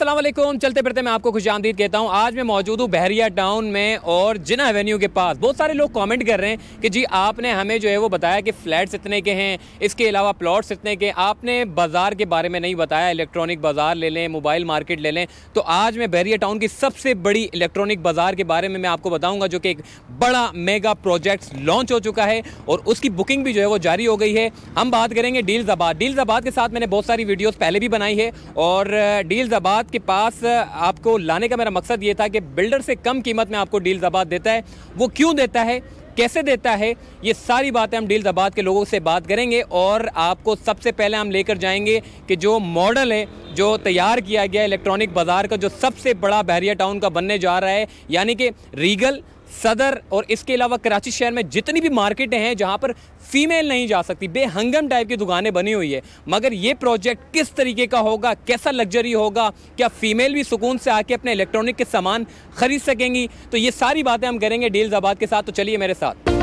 असलम चलते फिरते मैं आपको खुश आमदीद कहता हूँ आज मैं मौजूद हूँ बहरिया टाउन में और जिना एवेन्यू के पास बहुत सारे लोग कमेंट कर रहे हैं कि जी आपने हमें जो है वो बताया कि फ्लैट्स इतने के हैं इसके अलावा प्लॉट्स इतने के आपने बाज़ार के बारे में नहीं बताया इलेक्ट्रॉनिक बाज़ार ले लें मोबाइल मार्केट ले लें तो आज मैं बहरिया टाउन की सबसे बड़ी इलेक्ट्रॉनिक बाज़ार के बारे में मैं आपको बताऊँगा जो कि एक बड़ा मेगा प्रोजेक्ट लॉन्च हो चुका है और उसकी बुकिंग भी जो है वो जारी हो गई है हम बात करेंगे डील्स आबाद डील्स आबाद के साथ मैंने बहुत सारी वीडियोज़ पहले भी बनाई है और डील्स आबाद आपके पास आपको लाने का मेरा मकसद ये था कि बिल्डर से कम कीमत में आपको डील जबात देता है वो क्यों देता है कैसे देता है ये सारी बातें हम डील जबात के लोगों से बात करेंगे और आपको सबसे पहले हम लेकर जाएंगे कि जो मॉडल है जो तैयार किया गया इलेक्ट्रॉनिक बाज़ार का जो सबसे बड़ा बहरिया टाउन का बनने जा रहा है यानी कि रीगल सदर और इसके अलावा कराची शहर में जितनी भी मार्केटें हैं जहाँ पर फीमेल नहीं जा सकती बेहंगम टाइप की दुकानें बनी हुई है मगर ये प्रोजेक्ट किस तरीके का होगा कैसा लग्जरी होगा क्या फीमेल भी सुकून से आके अपने इलेक्ट्रॉनिक के सामान खरीद सकेंगी तो ये सारी बातें हम करेंगे डील्स आबाद के साथ तो चलिए मेरे साथ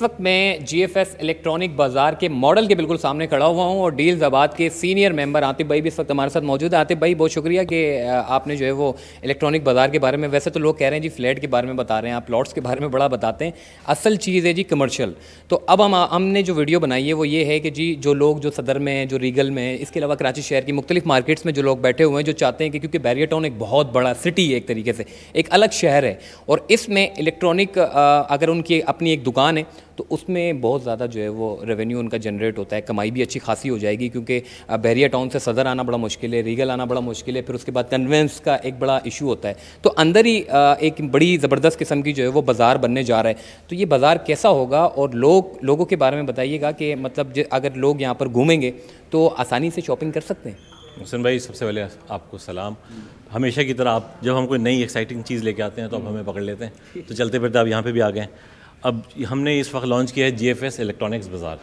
इस वक्त मैं जीएफएस इलेक्ट्रॉनिक बाजार के मॉडल के बिल्कुल सामने खड़ा हुआ हूँ और डील्स आबाद के सीनियर मेंबर आतिफ भाई भी इस वक्त हमारे साथ मौजूद है आतिफ भाई बहुत शुक्रिया कि आपने जो है वो इलेक्ट्रॉनिक बाजार के बारे में वैसे तो लोग कह रहे हैं जी फ्लैट के बारे में बता रहे हैं आप प्लॉट्स के बारे में बड़ा बताते हैं असल चीज़ है जी कमर्शियल तो अब हम हमने जो वीडियो बनाई है वो ये है कि जी जो लोग जो सदर में जो रीगल में इसके अलावा कराची शहर की मुख्तलिफ मार्केट्स में जो लोग बैठे हुए हैं जो चाहते हैं कि क्योंकि बैरियर टाउन एक बहुत बड़ा सिटी है एक तरीके से एक अलग शहर है और इसमें इलेक्ट्रॉनिक अगर उनकी अपनी एक दुकान है तो उसमें बहुत ज़्यादा जो है वो रेवेन्यू उनका जनरेट होता है कमाई भी अच्छी खासी हो जाएगी क्योंकि बहरिया टाउन से सदर आना बड़ा मुश्किल है रीगल आना बड़ा मुश्किल है फिर उसके बाद कन्वेंस का एक बड़ा इशू होता है तो अंदर ही एक बड़ी ज़बरदस्त किस्म की जो है वो बाज़ार बनने जा रहा है तो ये बाज़ार कैसा होगा और लोग लोगों के बारे में बताइएगा कि मतलब अगर लोग यहाँ पर घूमेंगे तो आसानी से शॉपिंग कर सकते हैं हुसन भाई सबसे पहले आपको सलाम हमेशा की तरह आप जब हम कोई नई एक्साइटिंग चीज़ लेके आते हैं तो आप हम्म। हमें पकड़ लेते हैं तो चलते फिरते आप यहाँ पे भी आ गए अब हमने इस वक्त लॉन्च किया है जी एफ एस इलेक्ट्रॉनिक्स बाज़ार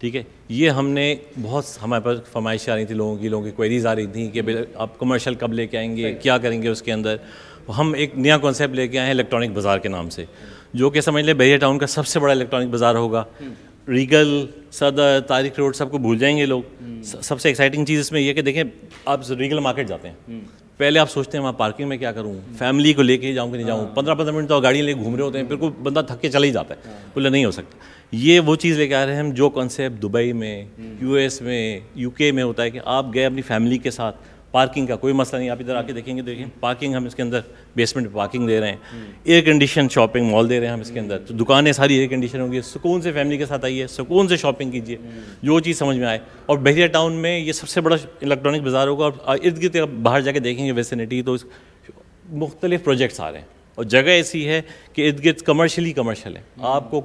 ठीक है ये हमने बहुत हमारे पास फरमाइशें आ रही थी लोगों की लोगों की क्वेरीज आ रही थी कि आप कमर्शियल कब लेके आएंगे क्या करेंगे उसके अंदर हम एक नया कॉन्सेप्ट लेके आए हैं इलेक्ट्रॉनिक बाज़ार के नाम से जो कि समझ लें बहरिया टाउन का सबसे बड़ा इलेक्ट्रॉनिक बाज़ार होगा रीगल सदर तारिक रोड सबको भूल जाएंगे लोग हम्म। सबसे एक्साइटिंग चीज़ इसमें यह कि देखें आप रीगल मार्केट जाते हैं हम्म। पहले आप सोचते हैं वहाँ पार्किंग में क्या करूँ फैमिली को लेके जाऊँ कि नहीं जाऊँ हाँ। पंद्रह पंद्रह मिनट तो गाड़ी लेके घूम रहे होते हैं फिर कोई बंदा थक के चला ही जाता है बोले नहीं हो सकता ये वो चीज़ लेके आ रहे हैं हम जो कॉन्सेप्ट दुबई में यूएस हम्म। में यूके में होता है कि आप गए अपनी फैमिली के साथ पार्किंग का कोई मसला नहीं आप इधर आके देखेंगे देखें पार्किंग हम इसके अंदर बेसमेंट पार्किंग दे रहे हैं एयर कंडीशन शॉपिंग मॉल दे रहे हैं हम इसके अंदर हम्म। तो दुकानें सारी एयर कंडीशन होंगी सुकून से फैमिली के साथ आइए सुकून से शॉपिंग कीजिए हम्म। जो चीज़ समझ में आए और बहरिया टाउन में ये सबसे बड़ा इलेक्ट्रॉनिक बाज़ार होगा और इर्द गिर्द बाहर जाके देखेंगे वेसिनिटी तो मुख्तलिफ प्रोजेक्ट्स आ रहे हैं और जगह ऐसी है कि इर्द गिर्द कमर्शली कमर्शल है हम्म। आपको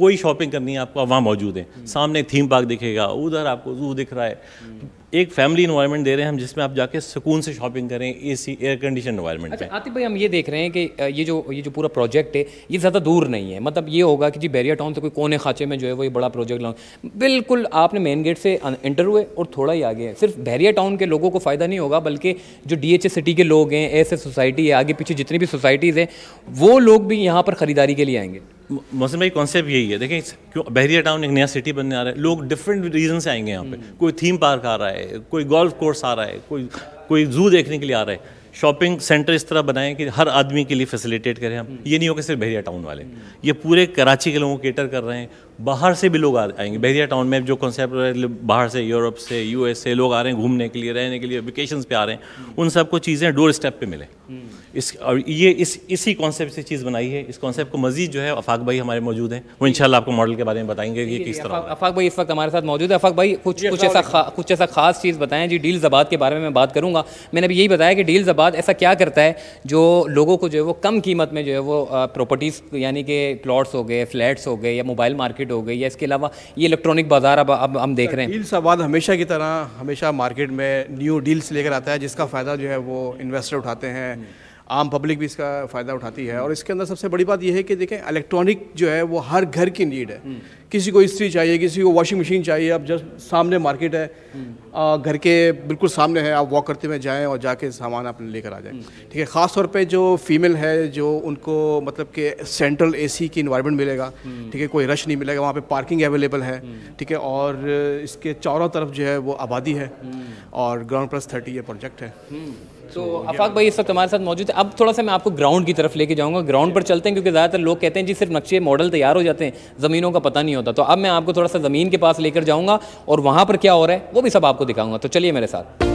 कोई शॉपिंग करनी है आपका वहाँ मौजूद है सामने थीम पार्क दिखेगा उधर आपको जू दिख रहा है एक फैमिली इन्वायरमेंट दे रहे हैं हम जिसमें आप जाके सुकून से शॉपिंग करें A C air condition environment अच्छा आतिफ भाई हम ये देख रहे हैं कि ये जो ये जो पूरा प्रोजेक्ट है ये ज़्यादा दूर नहीं है मतलब ये होगा कि जी बैरिया टाउन से कोई कोने खाचे में जो है वो ये बड़ा प्रोजेक्ट लाऊँ बिल्कुल आपने मेन गेट से इंटर हुए और थोड़ा ही आगे सिर्फ बैरिया टाउन के लोगों को फ़ायदा नहीं होगा बल्कि जो डी सिटी के लोग हैं ऐसे सोसाइटी है आगे पीछे जितनी भी सोसाइटीज़ हैं वो लोग भी यहाँ पर ख़रीदारी के लिए आएंगे मौसम भाई कॉन्सेप्ट यही है देखें क्यों बहरिया टाउन एक नया सिटी बनने आ रहा है लोग डिफरेंट रीज़न से आएंगे यहाँ पे हम्म। कोई थीम पार्क आ रहा है कोई गोल्फ कोर्स आ रहा है कोई कोई जू देखने के लिए आ रहा है शॉपिंग सेंटर इस तरह बनाएं कि हर आदमी के लिए फैसिलिटेट करें हम हम्म। ये नहीं हो कि सिर्फ बहरिया टाउन वाले ये पूरे कराची के लोगों को केटर कर रहे हैं बाहर से भी लोग आ, आएंगे बहरिया टाउन में जो कॉन्सेप्ट बाहर से यूरोप से यूएस से लोग आ रहे हैं घूमने के लिए रहने के लिए वेकेशन पे आ रहे हैं उन सबको चीज़ें डोर स्टेप पर मिले हम्म। इस और ये इस इसी कॉन्सेप्ट से चीज़ बनाई है इस कॉन्सेप्ट को मजीद जो है अफाक भाई हमारे मौजूद हैं वो इन आपको मॉडल के बारे में बताएंगे कि किस तरह अफाक भाई इस वक्त हमारे साथ मौजूद है अफाक भाई कुछ कुछ ऐसा कुछ ऐसा खास चीज़ बताएं जी डील जबात के बारे में मैं बात करूँगा मैंने अभी यही बताया कि डील जबात ऐसा क्या करता है जो लोगों को जो है वो कम कीमत में जो है वो प्रॉपर्टीज़ यानी कि प्लाट्स हो गए फ्लैट्स हो गए या मोबाइल मार्केट मार्केट हो गई है इसके अलावा ये इलेक्ट्रॉनिक बाजार अब अब हम देख रहे हैं डील्स आबाद हमेशा की तरह हमेशा मार्केट में न्यू डील्स लेकर आता है जिसका फ़ायदा जो है वो इन्वेस्टर उठाते हैं आम पब्लिक भी इसका फ़ायदा उठाती है और इसके अंदर सबसे बड़ी बात यह है कि देखें इलेक्ट्रॉनिक जो है वो हर घर की नीड है हम्म। किसी को इस्त्री चाहिए किसी को वॉशिंग मशीन चाहिए अब जस्ट सामने मार्केट है हम्म। घर के बिल्कुल सामने है आप वॉक करते हुए जाएँ और जाके सामान आप लेकर आ जाएँ हम्म। ठीक है ख़ास तौर पर जो फीमेल है जो उनको मतलब कि सेंट्रल ए सी की इन्वायरमेंट मिलेगा ठीक है कोई रश नहीं मिलेगा वहाँ पर पार्किंग अवेलेबल है ठीक है और इसके चारों तरफ जो है वो आबादी है और ग्राउंड प्लस थर्टी ये प्रोजेक्ट है तो अफाक भाई इस वक्त हमारे साथ मौजूद है अब थोड़ा सा मैं आपको ग्राउंड की तरफ लेके जाऊंगा ग्राउंड पर चलते हैं क्योंकि ज़्यादातर लोग कहते हैं जी सिर्फ नक्शे मॉडल तैयार हो जाते हैं ज़मीनों का पता नहीं होता तो अब मैं आपको थोड़ा सा ज़मीन के पास लेकर जाऊँगा और वहाँ पर क्या हो रहा है वो भी सब आपको दिखाऊँगा तो चलिए मेरे साथ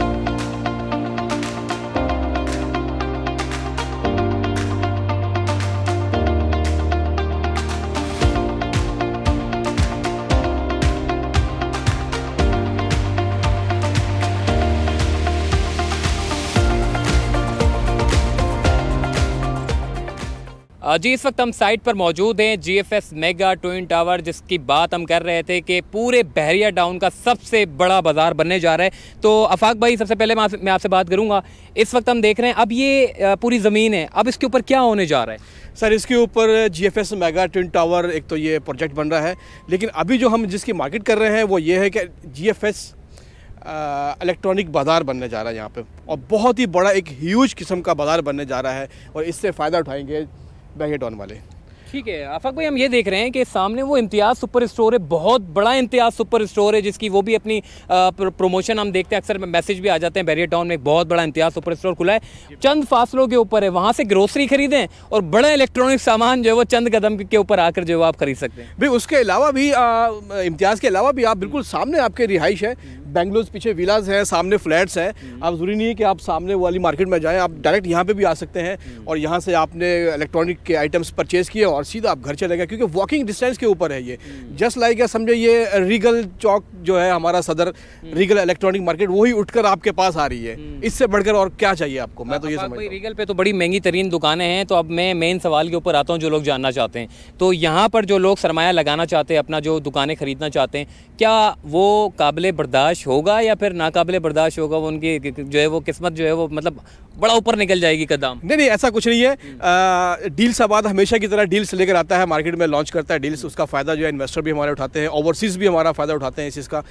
जी इस वक्त हम साइट पर मौजूद हैं जीएफएस मेगा ट्विन टावर जिसकी बात हम कर रहे थे कि पूरे बहरिया टाउन का सबसे बड़ा बाज़ार बनने जा रहा है तो अफाक भाई सबसे पहले मैं आपसे बात करूंगा इस वक्त हम देख रहे हैं अब ये पूरी ज़मीन है अब इसके ऊपर क्या होने जा रहा है सर इसके ऊपर जीएफएस मेगा ट्विन टावर एक तो ये प्रोजेक्ट बन रहा है लेकिन अभी जो हम जिसकी मार्केट कर रहे हैं वो ये है कि एस इलेक्ट्रॉनिक बाज़ार बनने जा रहा है यहाँ पे और बहुत ही बड़ा एक ह्यूज किस्म का बाज़ार बनने जा रहा है और इससे फ़ायदा उठाएंगे बैगे डॉन वाले ठीक है आफाक भाई हम ये देख रहे हैं कि सामने वो इम्तियाज़ सुपर स्टोर है बहुत बड़ा इम्तियाज़ सुपर स्टोर है जिसकी वो भी अपनी प्रमोशन हम देखते हैं अक्सर मैसेज भी आ जाते हैं बैरियर टाउन में बहुत बड़ा इम्तियाज़ सुपर स्टोर खुला है चंद फासलों के ऊपर है वहाँ से ग्रोसरी खरीदें और बड़ा इलेक्ट्रॉनिक सामान जो है वो चंद कदम के ऊपर आकर जो है आप खरीद सकते हैं भाई उसके अलावा भी इम्तियाज़ के अलावा भी आप बिल्कुल सामने आपके रिहाइश है बेंगलोर पीछे विलाज हैं सामने फ्लैट्स हैं हम्म। आप ज़रूरी नहीं है कि आप सामने वाली मार्केट में जाएँ आप डायरेक्ट यहाँ पे भी आ सकते हैं हम्म। और यहाँ से आपने इलेक्ट्रॉनिक के आइटम्स परचेज़ किए और सीधा आप घर चले गए क्योंकि वॉकिंग डिस्टेंस के ऊपर है ये जस्ट हम्म। लाइक समझे ये रीगल चौक जो है हमारा सदर रीगल इलेक्ट्रॉनिक मार्केट वही उठकर आपके पास आ रही है इससे बढ़कर और क्या चाहिए आपको मैं तो ये समझ रीगल पे तो बड़ी महंगी तरीन दुकानें हैं तो अब मैं मेन सवाल के ऊपर आता हूँ जो लोग जानना चाहते हैं तो यहाँ पर जो लोग सरमाया लगाना चाहते हैं अपना जो दुकानें खरीदना चाहते हैं क्या वो काबिल बर्दाश्त होगा या फिर नाकबिल बर्दाश्त होगा वो उनकी जो है वो किस्मत जो है वो मतलब बड़ा ऊपर निकल जाएगी कदम नहीं नहीं ऐसा कुछ नहीं है डील्स आबाद हमेशा की तरह डील्स लेकर आता है मार्केट में लॉन्च करता है डील्स उसका फ़ायदा जो है इन्वेस्टर भी हमारे उठाते हैं ओवरसीज़ भी हमारा फ़ायदा उठाते हैं इस चीज़ का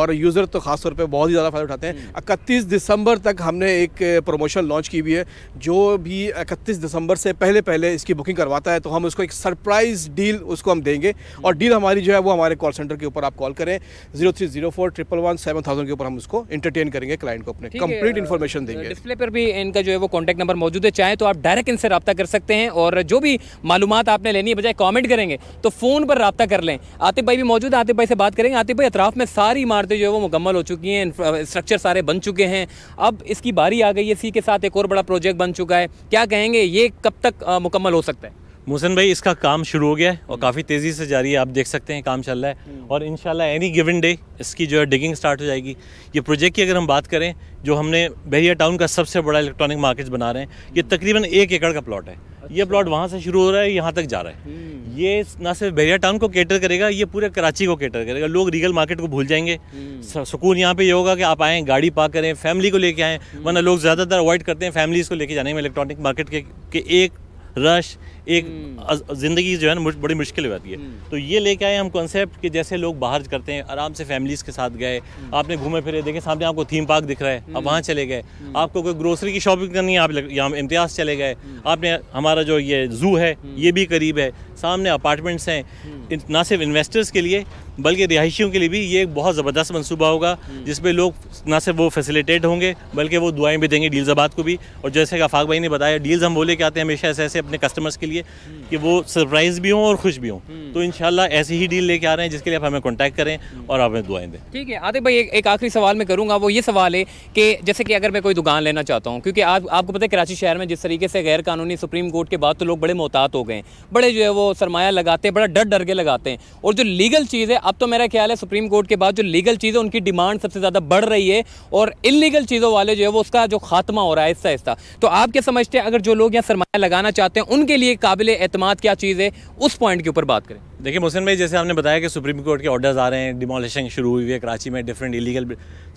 और यूज़र तो खासतौर पर बहुत ही ज़्यादा फ़ायदा उठाते हैं हम्म। इकतीस दिसंबर तक हमने एक प्रमोशन लॉन्च की हुई है जो भी इकतीस दिसंबर से पहले पहले इसकी बुकिंग करवाता है तो हम उसको एक सरप्राइज़ डील उसको हम देंगे हम्म। और डील हमारी जो है वो हमारे कॉल सेंटर के ऊपर आप कॉल करें zero three zero four triple one seven thousand के ऊपर हम उसको इंटरटेन करेंगे क्लाइंट को अपने कंप्लीट इन्फॉर्मेशन देंगे डिस्प्ले पर भी इनका जो है वो कॉन्टैक्ट नंबर मौजूद है चाहे तो आप डायरेक्ट इनसे रबा कर सकते हैं और जो भी मालूम आपने लेनी है बजाय कॉमेंट करेंगे तो फ़ोन पर रबा कर लें आतिफ भाई भी मौजूद है आतिफ भाई से बात करेंगे आतिफ भाई अतराफ़ में सारी इमारतें जो है वो मुकम्मल हो चुकी हैं स्ट्रक्चर सारे बन चुके हैं अब इसकी बारी आ गई है इसी के साथ एक और बड़ा प्रोजेक्ट बन चुका है क्या कहेंगे ये कब तक मुकम्मल हो सकता है मोहसिन भाई इसका काम शुरू हो गया है और काफ़ी तेज़ी से जारी है आप देख सकते हैं काम चल रहा है हम्म। और इन एनी गिवन डे इसकी जो है डिगिंग स्टार्ट हो जाएगी ये प्रोजेक्ट की अगर हम बात करें जो हमने बहरिया टाउन का सबसे बड़ा इलेक्ट्रॉनिक मार्केट बना रहे हैं ये तकरीबन एक एकड़ का प्लॉट है अच्छा। ये प्लॉट वहाँ से शुरू हो रहा है यहाँ तक जा रहा है हम्म। ये ना सिर्फ बहरिया टाउन को केटर करेगा ये पूरे कराची को केटर करेगा लोग रीगल मार्केट को भूल जाएंगे हम्म। सुकून यहाँ पे ये होगा कि आप आएँ गाड़ी पार करें फैमिली को लेके आएँ वरना लोग ज़्यादातर अवॉइड करते हैं फैमिलीज़ को लेके जाने में इलेक्ट्रॉनिक मार्केट के, के एक रश एक हम्म। ज़िंदगी जो है ना बड़ी मुश्किल हो जाती है हम्म। तो ये लेके आए हम कॉन्सेप्ट कि जैसे लोग बाहर करते हैं आराम से फैमिलीज के साथ गए हम्म। आपने घूमे फिरे देखे सामने आपको थीम पार्क दिख रहा है आप वहाँ चले गए आपको कोई ग्रोसरी की शॉपिंग करनी है आप यहाँ इम्तियाज चले गए आपने हमारा जो ये जू है ये भी करीब है सामने अपार्टमेंट्स हैं ना सिर्फ इन्वेस्टर्स के लिए बल्कि रिहायशियों के लिए भी ये एक बहुत ज़बरदस्त मनसूबा होगा जिसमें लोग ना सिर्फ वो फैसिलिटेट होंगे बल्कि वो दुआएं भी देंगे डील्स आबाद को भी और जैसे कि आफाक भाई ने बताया डील्स हम बोले के आते हैं हमेशा ऐसे ऐसे अपने कस्टमर्स के लिए लिए कि वो सरप्राइज भी हों और खुश भी हों तो इन ऐसी ही डील लेके आ रहे हैं जिसके लिए आप हमें कॉन्टैक्ट करें और आप हमें दुआएं दें ठीक है आते भाई एक आखिरी सवाल मैं करूँगा वो ये सवाल है कि जैसे कि अगर मैं कोई दुकान लेना चाहता हूँ क्योंकि आज आपको पता है कराची शहर में जिस तरीके से गैर कानूनी सुप्रीम कोर्ट के बाद तो लोग बड़े मोहतात हो गए बड़े जो है वो सरमाया लगाते हैं बड़ा डर डर के लगाते हैं और जो लीगल चीज़ है अब तो मेरा ख्याल है सुप्रीम कोर्ट के बाद जो लीगल चीज़ है उनकी डिमांड सबसे ज़्यादा बढ़ रही है और इलीगल चीज़ों वाले जो है वो उसका जो खात्मा हो रहा है आहिस्ता आहिस्ता तो आप क्या समझते हैं अगर जो लोग यहाँ सरमाया लगाना चाहते हैं उनके लिए काबिल एतमाद क्या चीज़ है उस पॉइंट के ऊपर बात करें देखिए मोहसिन भाई जैसे आपने बताया कि सुप्रीम कोर्ट के ऑर्डर्स आ रहे हैं डिमोलिशन शुरू हुई हुई है कराची में डिफरेंट इलीगल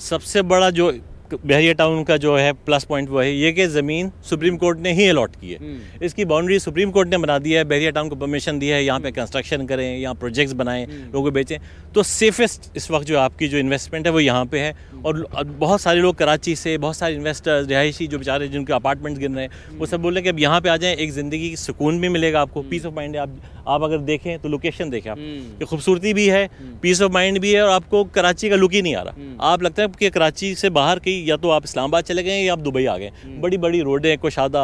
सबसे बड़ा जो बहरिया टाउन का जो है प्लस पॉइंट वो है ये कि ज़मीन सुप्रीम कोर्ट ने ही अलॉट की है हम्म। इसकी बाउंड्री सुप्रीम कोर्ट ने बना दिया है बहरिया टाउन को परमिशन दिया है यहाँ पे कंस्ट्रक्शन हम्म। करें यहाँ प्रोजेक्ट्स बनाएं हम्म। लोगों को बेचें तो सेफेस्ट इस वक्त जो आपकी जो इन्वेस्टमेंट है वो यहाँ पर है और बहुत सारे लोग कराची से बहुत सारे इन्वेस्टर्स रिहायशी जो बेचारे जिनके अपार्टमेंट्स गिर रहे हैं वो सब बोल रहे हैं कि अब यहाँ पर आ जाएँ एक ज़िंदगी की सुकून भी मिलेगा आपको पीस ऑफ माइंड आप आप अगर देखें तो लोकेशन देखें आप हम्म। कि खूबसूरती भी है पीस ऑफ माइंड भी है और आपको कराची का लुक ही नहीं आ रहा हम्म। आप लगता है कि कराची से बाहर की या तो आप इस्लामाबाद चले गए या आप दुबई आ गए हम्म। बड़ी बड़ी रोडें कुशादा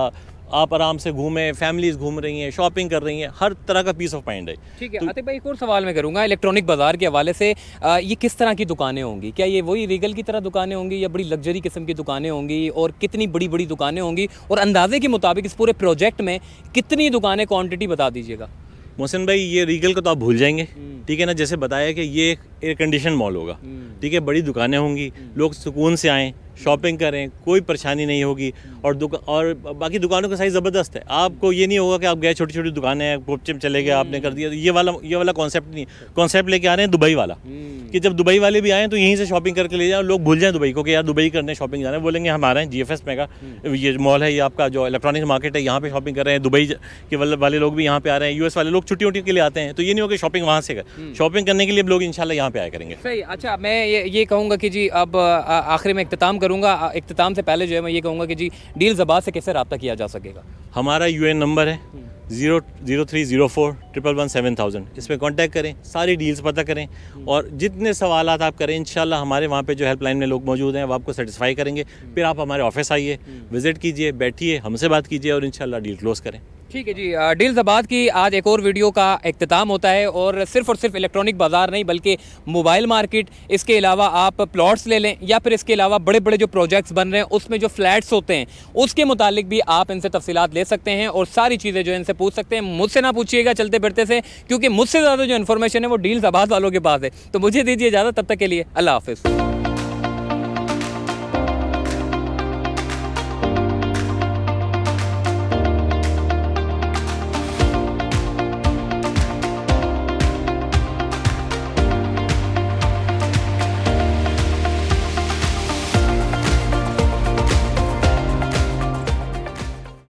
आप आराम से घूमें फैमिलीज घूम रही हैं शॉपिंग कर रही हैं हर तरह का पीस ऑफ माइंड है ठीक है तो, भाई एक और सवाल मैं करूंगा इलेक्ट्रॉनिक बाजार के हवाले से आ, ये किस तरह की दुकानें होंगी क्या ये वही रीगल की तरह दुकानें होंगी या बड़ी लग्जरी किस्म की दुकानें होंगी और कितनी बड़ी बड़ी दुकानें होंगी और अंदाजे के मुताबिक इस पूरे प्रोजेक्ट में कितनी दुकानें क्वान्टिटी बता दीजिएगा मोहसिन भाई ये रीगल को तो आप भूल जाएंगे हम्म। ठीक है ना जैसे बताया कि ये एक एयर कंडीशन मॉल होगा हम्म। ठीक है बड़ी दुकानें होंगी हम्म। लोग सुकून से आएँ शॉपिंग करें कोई परेशानी नहीं होगी और दुका और बाकी दुकानों का साइज़ ज़बरदस्त है आपको ये नहीं होगा कि आप गए छोटी छोटी दुकानें हैं गुपचिप चले गए आपने कर दिया तो ये वाला ये वाला कॉन्सेप्ट नहीं कॉन्सेप्ट लेके आ रहे हैं दुबई वाला हम्म। कि जब दुबई वाले भी आएँ तो यहीं से शॉपिंग करके ले जाएँ लोग भूल जाएँ दुबई को कि यार दुबई करने शॉपिंग जाना है बोलेंगे हम आ रहे हैं जी एफ एस मेगा ये मॉल है ये आपका जो इलेक्ट्रॉनिक्स मार्केट है यहाँ पर शॉपिंग कर रहे हैं दुबई के वाले लोग भी यहाँ पे आ रहे हैं यूएस वाले लोग छुट्टी उट्टी के लिए आते हैं तो ये नहीं होगा शॉपिंग वहाँ से कर शॉपिंग हम्म। करने के लिए लोग इन यहाँ पे आया करेंगे सही अच्छा मैं ये कहूँगा कि जी अब आखिर में इख्ताम करूँगा इख्ताम से पहले जो है मैं ये कहूँगा कि जी डील जबात से कैसे रबता किया जा सकेगा हमारा यू नंबर है हम्म। Zero zero three zero four triple one seven thousand इस पर कॉन्टैक्ट करें सारी डील्स पता करें हम्म। और जितने सवाल आप करें इन हमारे वहाँ पे जो हेल्पलाइन में लोग मौजूद हैं वो आपको सेटिस्फाई करेंगे हम्म। फिर आप हमारे ऑफिस आइए विज़िट कीजिए बैठिए हमसे बात कीजिए और इन डील क्लोज़ करें ठीक है जी डील्स आबाद की आज एक और वीडियो का अख्ताम होता है और सिर्फ और सिर्फ इलेक्ट्रॉनिक बाज़ार नहीं बल्कि मोबाइल मार्केट इसके अलावा आप प्लॉट्स ले लें या फिर इसके अलावा बड़े बड़े जो प्रोजेक्ट्स बन रहे हैं उसमें जो फ्लैट्स होते हैं उसके मुतालिक भी आप इनसे तफसीत ले सकते हैं और सारी चीज़ें जो इनसे पूछ सकते हैं मुझसे ना पूछिएगा चलते फिरते से क्योंकि मुझसे ज़्यादा जो इन्फॉर्मेशन है वो डील्स आबाद वालों के पास है तो मुझे दीजिए ज़्यादा तब तक के लिए अल्लाह हाफिज़